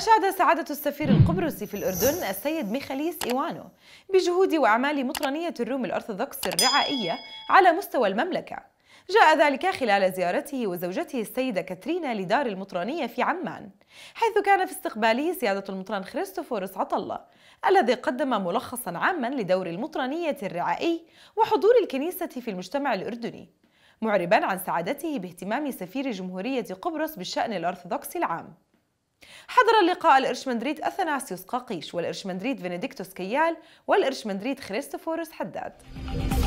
أشاد سعادة السفير القبرصي في الأردن السيد ميخاليس إيوانو بجهود وأعمال مطرانية الروم الأرثوذكس الرعائية على مستوى المملكة جاء ذلك خلال زيارته وزوجته السيدة كاترينا لدار المطرانية في عمان حيث كان في استقباله سيادة المطران خريستوفورس عطلة الذي قدم ملخصا عاما لدور المطرانية الرعائي وحضور الكنيسة في المجتمع الأردني معربا عن سعادته باهتمام سفير جمهورية قبرص بالشأن الأرثوذكسي العام حضر اللقاء مدريد أثناسيوس قاقيش مدريد فينيديكتوس كيال مدريد خريستوفوروس حداد